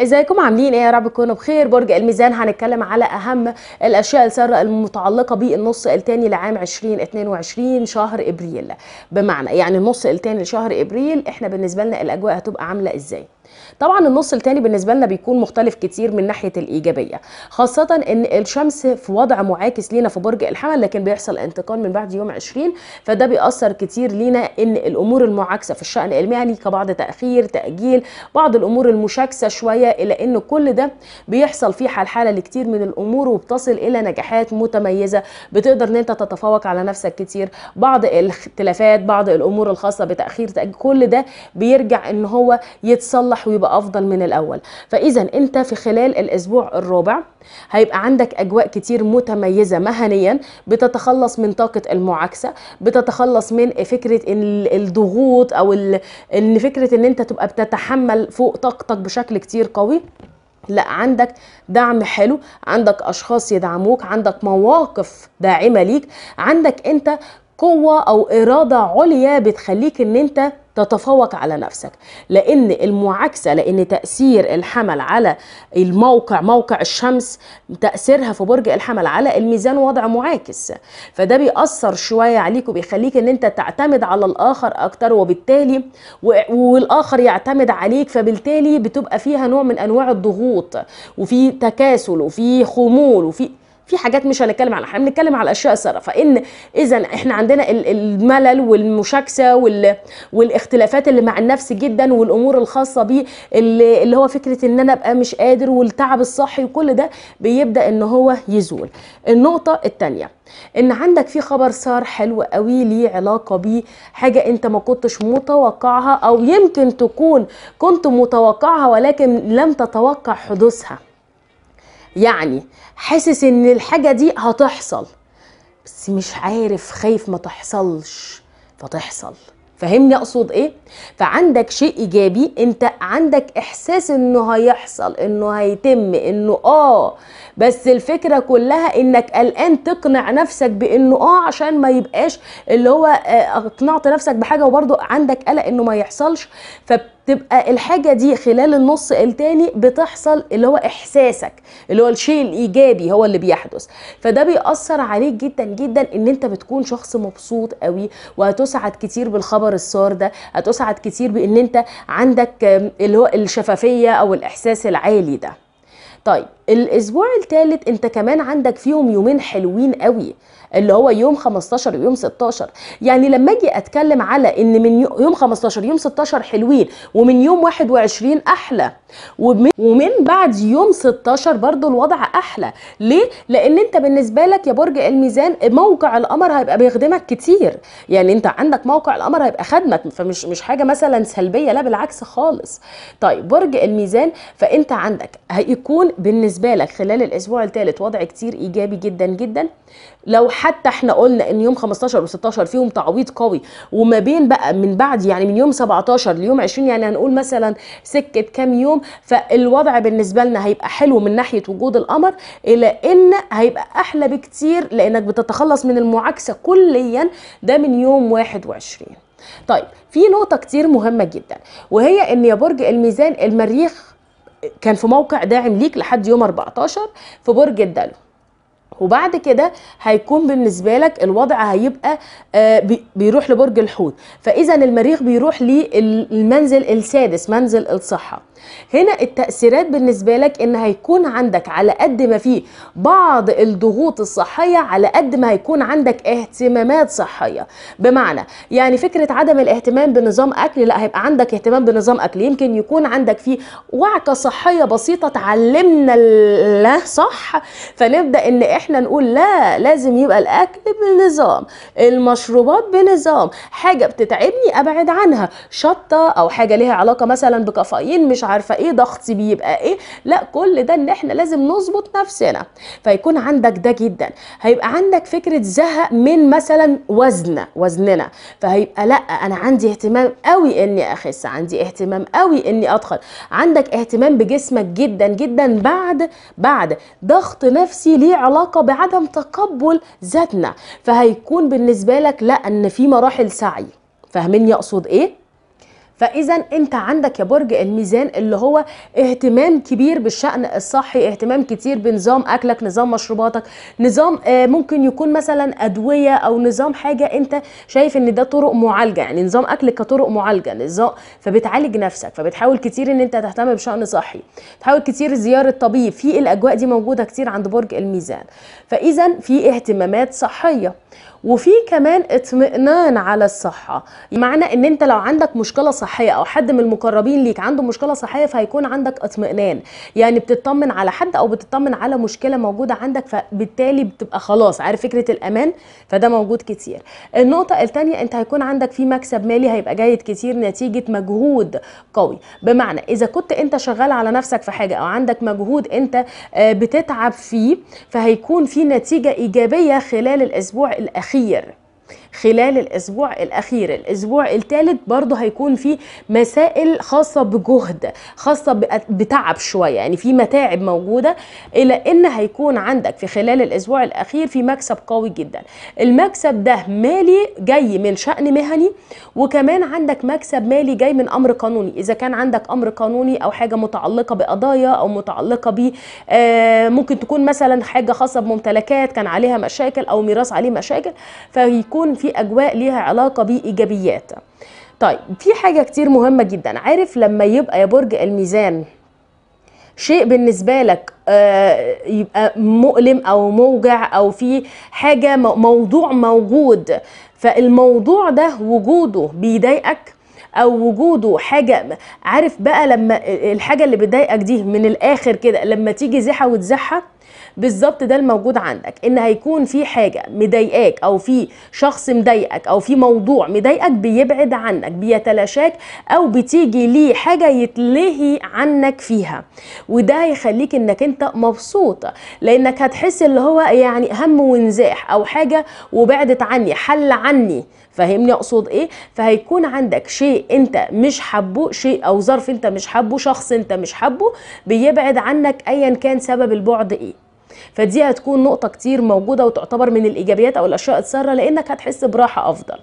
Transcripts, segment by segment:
ازيكم عاملين ايه يا رب تكونوا بخير برج الميزان هنتكلم على اهم الاشياء الساره المتعلقه بالنص الثاني لعام 2022 شهر ابريل بمعنى يعني النص الثاني لشهر ابريل احنا بالنسبه لنا الاجواء هتبقى عامله ازاي طبعا النص الثاني بالنسبه لنا بيكون مختلف كتير من ناحيه الايجابيه خاصه ان الشمس في وضع معاكس لينا في برج الحمل لكن بيحصل انتقال من بعد يوم 20 فده بيأثر كتير لينا ان الامور المعاكسه في الشأن المهني كبعض تاخير تاجيل بعض الامور المشاكسه شويه إلى أن كل ده بيحصل في حال لكتير من الأمور وبتصل إلى نجاحات متميزة بتقدر أن أنت تتفوق على نفسك كتير بعض الاختلافات بعض الأمور الخاصة بتأخير كل ده بيرجع أن هو يتصلح ويبقى أفضل من الأول فإذا أنت في خلال الأسبوع الرابع هيبقى عندك أجواء كتير متميزة مهنيا بتتخلص من طاقة المعاكسة بتتخلص من فكرة الضغوط أو أن فكرة أن أنت تبقى بتتحمل فوق طاقتك بشكل كتير قوي لا عندك دعم حلو عندك اشخاص يدعموك عندك مواقف داعمه ليك عندك انت قوة أو إرادة عليا بتخليك إن أنت تتفوق على نفسك لان المعاكسه لان تاثير الحمل على الموقع موقع الشمس تاثيرها في برج الحمل على الميزان وضع معاكس فده بيأثر شويه عليك وبيخليك ان انت تعتمد على الاخر اكتر وبالتالي والاخر يعتمد عليك فبالتالي بتبقى فيها نوع من انواع الضغوط وفي تكاسل وفي خمول وفي في حاجات مش هنتكلم عنها احنا بنتكلم على الاشياء الساره فان اذا احنا عندنا الملل والمشاكسه والاختلافات اللي مع النفس جدا والامور الخاصه بيه اللي, اللي هو فكره ان انا ابقى مش قادر والتعب الصحي وكل ده بيبدا ان هو يزول النقطه الثانيه ان عندك في خبر صار حلو قوي ليه علاقه بيه حاجه انت ما كنتش متوقعها او يمكن تكون كنت متوقعها ولكن لم تتوقع حدوثها يعني حاسس ان الحاجه دي هتحصل بس مش عارف خايف ما تحصلش فتحصل فهمني اقصد ايه فعندك شيء ايجابي انت عندك احساس انه هيحصل انه هيتم انه اه بس الفكره كلها انك قلقان تقنع نفسك بانه اه عشان ما يبقاش اللي هو آه، اقنعت نفسك بحاجه وبرضه عندك قلق انه ما يحصلش فبت تبقى الحاجه دي خلال النص التاني بتحصل اللي هو احساسك اللي هو الشيء الايجابي هو اللي بيحدث فده بيأثر عليك جدا جدا ان انت بتكون شخص مبسوط قوي وهتسعد كتير بالخبر السار ده هتسعد كتير بان انت عندك اللي هو الشفافيه او الاحساس العالي ده طيب الاسبوع الثالث انت كمان عندك فيهم يومين حلوين قوي اللي هو يوم 15 ويوم 16 يعني لما اجي اتكلم على ان من يوم 15 يوم 16 حلوين ومن يوم 21 احلى ومن, ومن بعد يوم 16 برضو الوضع احلى ليه لان انت بالنسبه لك يا برج الميزان موقع القمر هيبقى بيخدمك كتير يعني انت عندك موقع القمر هيبقى خدمك فمش مش حاجه مثلا سلبيه لا بالعكس خالص طيب برج الميزان فانت عندك هيكون بالنسبه بالنسبه لك خلال الاسبوع الثالث وضع كتير ايجابي جدا جدا لو حتى احنا قلنا ان يوم 15 و16 فيهم تعويض قوي وما بين بقى من بعد يعني من يوم 17 ليوم 20 يعني هنقول مثلا سكه كام يوم فالوضع بالنسبه لنا هيبقى حلو من ناحيه وجود القمر الى ان هيبقى احلى بكتير لانك بتتخلص من المعاكسه كليا ده من يوم 21 طيب في نقطه كتير مهمه جدا وهي ان يا برج الميزان المريخ كان في موقع داعم ليك لحد يوم 14 في برج الدلو وبعد كده هيكون بالنسبه لك الوضع هيبقى آه، بيروح لبرج الحوت فاذا المريخ بيروح للمنزل السادس منزل الصحه هنا التأثيرات بالنسبة لك ان هيكون عندك على قد ما في بعض الضغوط الصحية على قد ما هيكون عندك اهتمامات صحية بمعنى يعني فكرة عدم الاهتمام بنظام اكل لا هيبقى عندك اهتمام بنظام اكل يمكن يكون عندك فيه وعكة صحية بسيطة تعلمنا لا صح فنبدأ ان احنا نقول لا لازم يبقى الاكل بنظام المشروبات بنظام حاجة بتتعبني ابعد عنها شطة او حاجة ليها علاقة مثلا بكافيين مش عارفه ايه ضغطي بيبقى ايه لا كل ده ان احنا لازم نظبط نفسنا فيكون عندك ده جدا هيبقى عندك فكره زهق من مثلا وزن وزننا فهيبقى لا انا عندي اهتمام قوي اني اخس عندي اهتمام قوي اني ادخل عندك اهتمام بجسمك جدا جدا بعد بعد ضغط نفسي ليه علاقه بعدم تقبل ذاتنا فهيكون بالنسبه لك لا ان في مراحل سعي فاهمين اقصد ايه فاذا انت عندك يا برج الميزان اللي هو اهتمام كبير بالشأن الصحي اهتمام كتير بنظام اكلك نظام مشروباتك نظام آه، ممكن يكون مثلا ادوية او نظام حاجة انت شايف ان ده طرق معالجة يعني نظام اكلك كطرق معالجة نظام فبتعالج نفسك فبتحاول كتير ان انت تهتم بشأن صحي تحاول كتير زيارة طبيب في الاجواء دي موجودة كتير عند برج الميزان فاذا في اهتمامات صحية وفي كمان اطمئنان على الصحه معنى ان انت لو عندك مشكله صحيه او حد من المقربين ليك عنده مشكله صحيه فهيكون عندك اطمئنان يعني بتطمن على حد او بتطمن على مشكله موجوده عندك فبالتالي بتبقى خلاص عارف فكره الامان فده موجود كتير النقطه الثانيه انت هيكون عندك في مكسب مالي هيبقى جيد كتير نتيجه مجهود قوي بمعنى اذا كنت انت شغال على نفسك في حاجه او عندك مجهود انت آه، بتتعب فيه فهيكون في نتيجه ايجابيه خلال الاسبوع الاخير reageer. خلال الاسبوع الاخير الاسبوع الثالث برضو هيكون في مسائل خاصه بجهد خاصه بتعب شويه يعني في متاعب موجوده الى ان هيكون عندك في خلال الاسبوع الاخير في مكسب قوي جدا المكسب ده مالي جاي من شان مهني وكمان عندك مكسب مالي جاي من امر قانوني اذا كان عندك امر قانوني او حاجه متعلقه بقضايا او متعلقه ب آه، ممكن تكون مثلا حاجه خاصه بممتلكات كان عليها مشاكل او ميراث عليه مشاكل فيكون في في اجواء ليها علاقه بايجابيات طيب في حاجه كتير مهمه جدا عارف لما يبقى يا برج الميزان شيء بالنسبه لك آه، يبقى مؤلم او موجع او في حاجه موضوع موجود فالموضوع ده وجوده بيضايقك او وجوده حاجه عارف بقى لما آه، الحاجه اللي بتضايقك دي من الاخر كده لما تيجي زحه وتزحك بالظبط ده الموجود عندك ان هيكون في حاجه مضايقاك او في شخص مضايقك او في موضوع مضايقك بيبعد عنك بيتلاشاك او بتيجي ليه حاجه يتلهي عنك فيها وده هيخليك انك انت مبسوط لانك هتحس اللي هو يعني هم وانزاح او حاجه وبعدت عني حل عني فاهمني اقصد ايه فهيكون عندك شيء انت مش حابه شيء او ظرف انت مش حابه شخص انت مش حابه بيبعد عنك ايا كان سبب البعد ايه فدي هتكون نقطه كتير موجوده وتعتبر من الايجابيات او الاشياء الساره لانك هتحس براحه افضل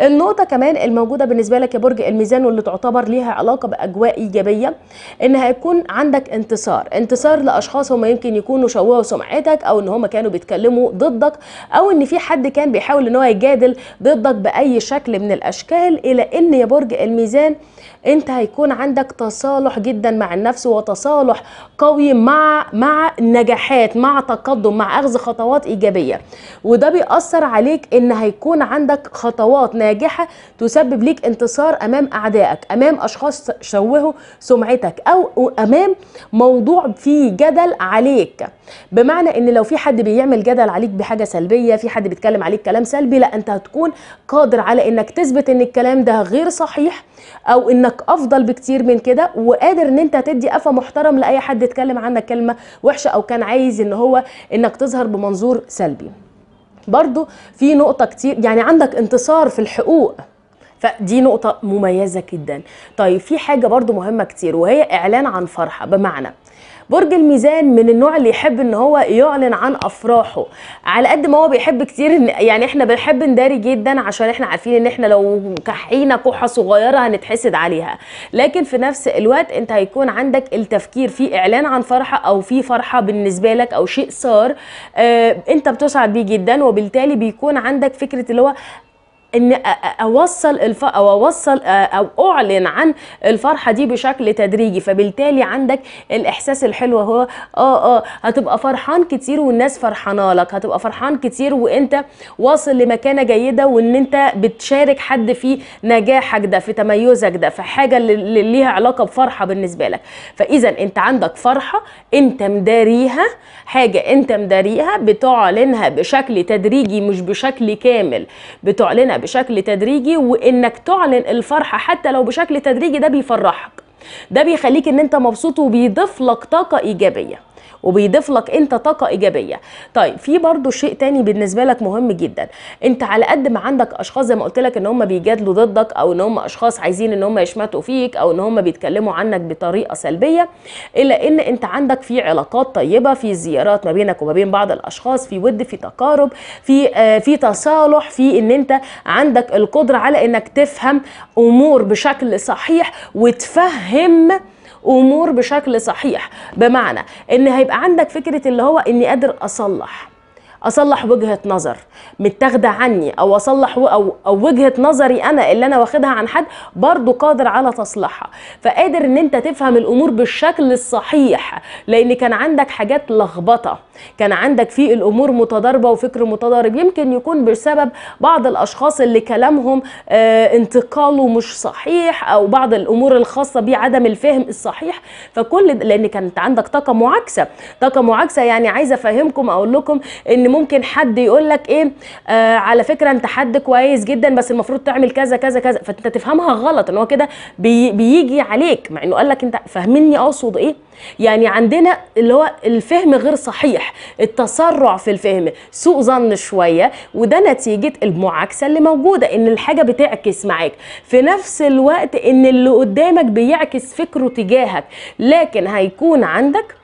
النقطه كمان الموجوده بالنسبه لك يا برج الميزان واللي تعتبر ليها علاقه باجواء ايجابيه ان هيكون عندك انتصار انتصار لاشخاص هم يمكن يكونوا شوهوا سمعتك او ان هم كانوا بيتكلموا ضدك او ان في حد كان بيحاول ان هو يجادل ضدك باي شكل من الاشكال الى ان يا برج الميزان انت هيكون عندك تصالح جدا مع النفس وتصالح قوي مع مع نجاحات مع تقدم مع اخذ خطوات ايجابيه وده بيأثر عليك ان هيكون عندك خطوات ناجحه تسبب ليك انتصار امام اعدائك امام اشخاص شوهوا سمعتك او امام موضوع فيه جدل عليك بمعنى ان لو في حد بيعمل جدل عليك بحاجه سلبيه في حد بيتكلم عليك كلام سلبي لا انت هتكون قادر على انك تثبت ان الكلام ده غير صحيح او انك افضل بكتير من كده وقادر ان انت تدي قفا محترم لاي حد اتكلم عنك كلمه وحشه او كان عايز ان هو انك تظهر بمنظور سلبي برضو في نقطة كتير يعني عندك انتصار في الحقوق فدي نقطة مميزة جدا طيب في حاجة برضو مهمة كتير وهي إعلان عن فرحة بمعنى برج الميزان من النوع اللي يحب ان هو يعلن عن افراحه على قد ما هو بيحب كتير يعني احنا بنحب نداري جدا عشان احنا عارفين ان احنا لو كحينا كحه صغيره هنتحسد عليها لكن في نفس الوقت انت هيكون عندك التفكير في اعلان عن فرحه او في فرحه بالنسبه لك او شيء صار اه انت بتسعد بيه جدا وبالتالي بيكون عندك فكره اللي هو ان اوصل الف... او اوصل او اعلن عن الفرحه دي بشكل تدريجي فبالتالي عندك الاحساس الحلو هو اه اه هتبقى فرحان كتير والناس فرحانه لك هتبقى فرحان كتير وانت واصل لمكانه جيده وان انت بتشارك حد في نجاحك ده في تميزك ده في حاجه اللي ليها علاقه بفرحه بالنسبه لك فاذا انت عندك فرحه انت مداريها حاجه انت مداريها بتعلنها بشكل تدريجي مش بشكل كامل بتعلنها بشكل تدريجي وانك تعلن الفرحه حتى لو بشكل تدريجي ده بيفرحك ده بيخليك ان انت مبسوط وبيضيف لك طاقه ايجابيه وبيضيف لك انت طاقه ايجابيه طيب في برضو شيء تاني بالنسبه لك مهم جدا انت على قد ما عندك اشخاص زي ما قلت لك ان هم بيجادلوا ضدك او ان هم اشخاص عايزين ان هم يشمتوا فيك او ان هم بيتكلموا عنك بطريقه سلبيه الا ان انت عندك في علاقات طيبه في زيارات ما بينك وما بين بعض الاشخاص في ود في تقارب في آه في تصالح في ان انت عندك القدره على انك تفهم امور بشكل صحيح وتفهم امور بشكل صحيح بمعنى ان هيبقى عندك فكره اللي هو اني قادر اصلح اصلح وجهه نظر متاخده عني او اصلح او او وجهه نظري انا اللي انا واخدها عن حد برضو قادر على تصلحها فقادر ان انت تفهم الامور بالشكل الصحيح لان كان عندك حاجات لخبطه كان عندك في الامور متضاربه وفكر متضارب يمكن يكون بسبب بعض الاشخاص اللي كلامهم آه انتقاله مش صحيح او بعض الامور الخاصه بيه عدم الفهم الصحيح فكل لان كانت عندك طاقه معاكسه طاقه معاكسه يعني عايزه افهمكم اقول لكم ان ممكن حد يقول لك ايه آه على فكره انت حد كويس جدا بس المفروض تعمل كذا كذا كذا فانت تفهمها غلط ان هو كده بي بيجي عليك مع انه قال لك انت فاهمني اقصد ايه يعني عندنا اللي هو الفهم غير صحيح التسرع في الفهم سوء ظن شويه وده نتيجه المعاكسه اللي موجوده ان الحاجه بتعكس معاك في نفس الوقت ان اللي قدامك بيعكس فكره تجاهك لكن هيكون عندك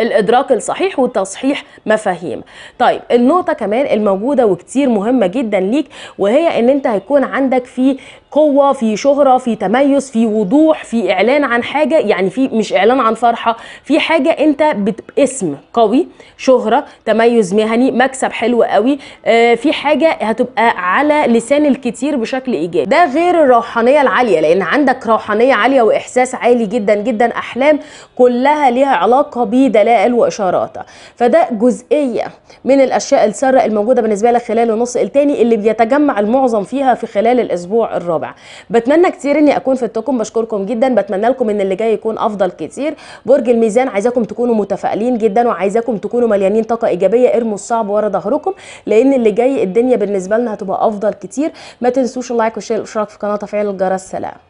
الادراك الصحيح وتصحيح مفاهيم طيب النقطه كمان الموجوده وكتير مهمه جدا ليك وهي ان انت هيكون عندك في قوه في شهره في تميز في وضوح في اعلان عن حاجه يعني في مش اعلان عن فرحه في حاجه انت باسم قوي شهره تميز مهني مكسب حلو قوي آه في حاجه هتبقى على لسان الكتير بشكل ايجابي ده غير الروحانيه العاليه لان عندك روحانيه عاليه واحساس عالي جدا جدا احلام كلها ليها علاقه بدلائل واشارات فده جزئيه من الاشياء الساره الموجوده بالنسبه لك خلال النص التاني اللي بيتجمع المعظم فيها في خلال الاسبوع الرابع الرابع بتمنى كتير اني اكون فدتكم بشكركم جدا بتمنى لكم ان اللي جاي يكون افضل كتير برج الميزان عايزاكم تكونوا متفائلين جدا وعايزاكم تكونوا مليانين طاقه ايجابيه ارموا الصعب ورا ظهركم لان اللي جاي الدنيا بالنسبه لنا هتبقى افضل كتير ما تنسوش اللايك والشير والاشتراك في القناه وتفعيل الجرس سلام